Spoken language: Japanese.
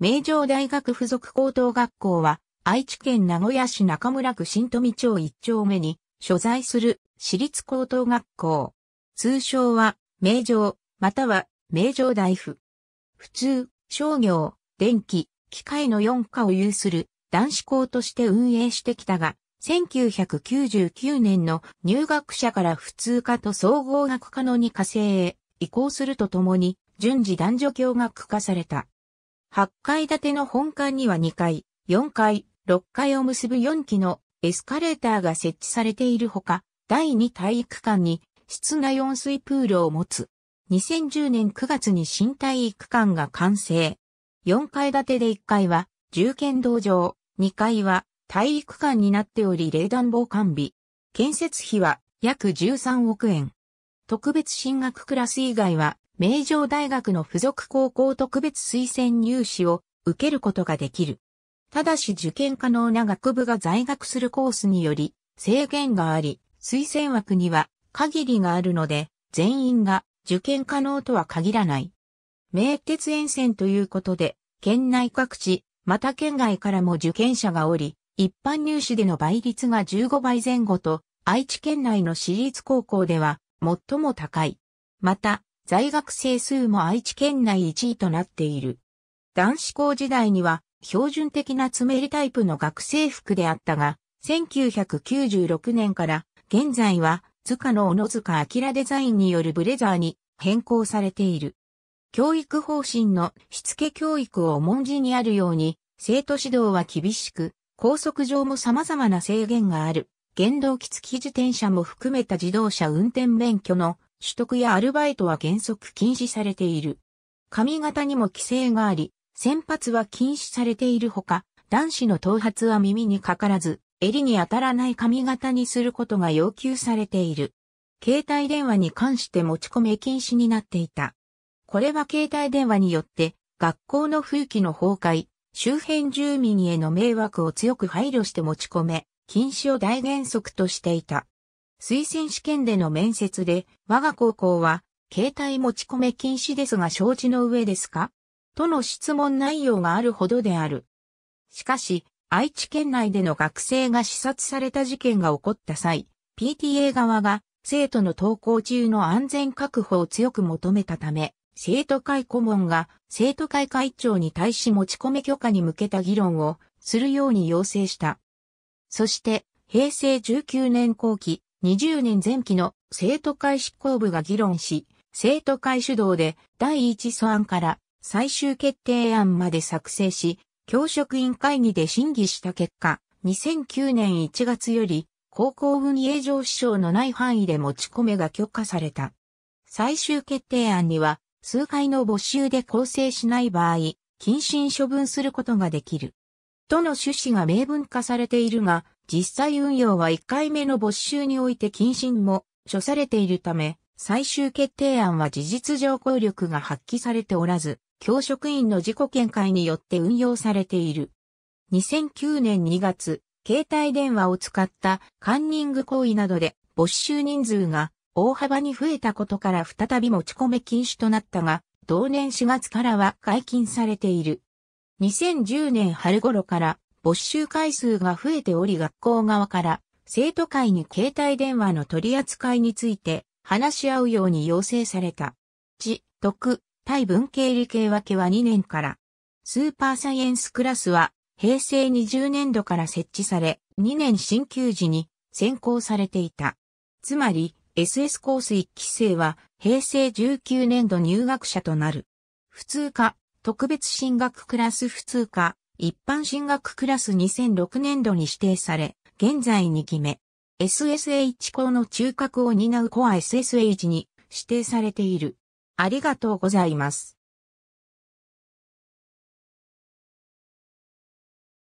名城大学附属高等学校は、愛知県名古屋市中村区新富町1丁目に所在する私立高等学校。通称は、名城、または名城大附。普通、商業、電気、機械の4科を有する男子校として運営してきたが、1999年の入学者から普通科と総合学科の2科生へ移行するとともに、順次男女共学化された。8階建ての本館には2階、4階、6階を結ぶ4基のエスカレーターが設置されているほか、第2体育館に室内温水プールを持つ。2010年9月に新体育館が完成。4階建てで1階は重剣道場、2階は体育館になっており冷暖房完備。建設費は約13億円。特別進学クラス以外は名城大学の付属高校特別推薦入試を受けることができる。ただし受験可能な学部が在学するコースにより制限があり、推薦枠には限りがあるので、全員が受験可能とは限らない。名鉄沿線ということで、県内各地、また県外からも受験者がおり、一般入試での倍率が15倍前後と、愛知県内の私立高校では最も高い。また、在学生数も愛知県内1位となっている。男子校時代には標準的な詰めりタイプの学生服であったが、1996年から現在は塚の小野塚明デザインによるブレザーに変更されている。教育方針のしつけ教育を重んじにあるように、生徒指導は厳しく、高速上も様々な制限がある。原動機付き自転車も含めた自動車運転免許の取得やアルバイトは原則禁止されている。髪型にも規制があり、先発は禁止されているほか、男子の頭髪は耳にかからず、襟に当たらない髪型にすることが要求されている。携帯電話に関して持ち込め禁止になっていた。これは携帯電話によって、学校の風紀の崩壊、周辺住民への迷惑を強く配慮して持ち込め、禁止を大原則としていた。推薦試験での面接で、我が高校は、携帯持ち込め禁止ですが承知の上ですかとの質問内容があるほどである。しかし、愛知県内での学生が視察された事件が起こった際、PTA 側が生徒の登校中の安全確保を強く求めたため、生徒会顧問が生徒会会長に対し持ち込め許可に向けた議論をするように要請した。そして、平成19年後期、20年前期の生徒会執行部が議論し、生徒会主導で第1素案から最終決定案まで作成し、教職員会議で審議した結果、2009年1月より高校運営上支障のない範囲で持ち込めが許可された。最終決定案には、数回の募集で構成しない場合、謹慎処分することができる。との趣旨が明文化されているが、実際運用は1回目の没収において謹慎も処されているため、最終決定案は事実上効力が発揮されておらず、教職員の自己見解によって運用されている。2009年2月、携帯電話を使ったカンニング行為などで没収人数が大幅に増えたことから再び持ち込め禁止となったが、同年4月からは解禁されている。2010年春頃から没収回数が増えており学校側から生徒会に携帯電話の取り扱いについて話し合うように要請された。地、徳、対文系理系分けは2年から。スーパーサイエンスクラスは平成20年度から設置され、2年進級時に選考されていた。つまり、SS コース1期生は平成19年度入学者となる。普通科、特別進学クラス普通科、一般進学クラス2006年度に指定され、現在2期目。SSH 校の中核を担うコア SSH に指定されている。ありがとうございます。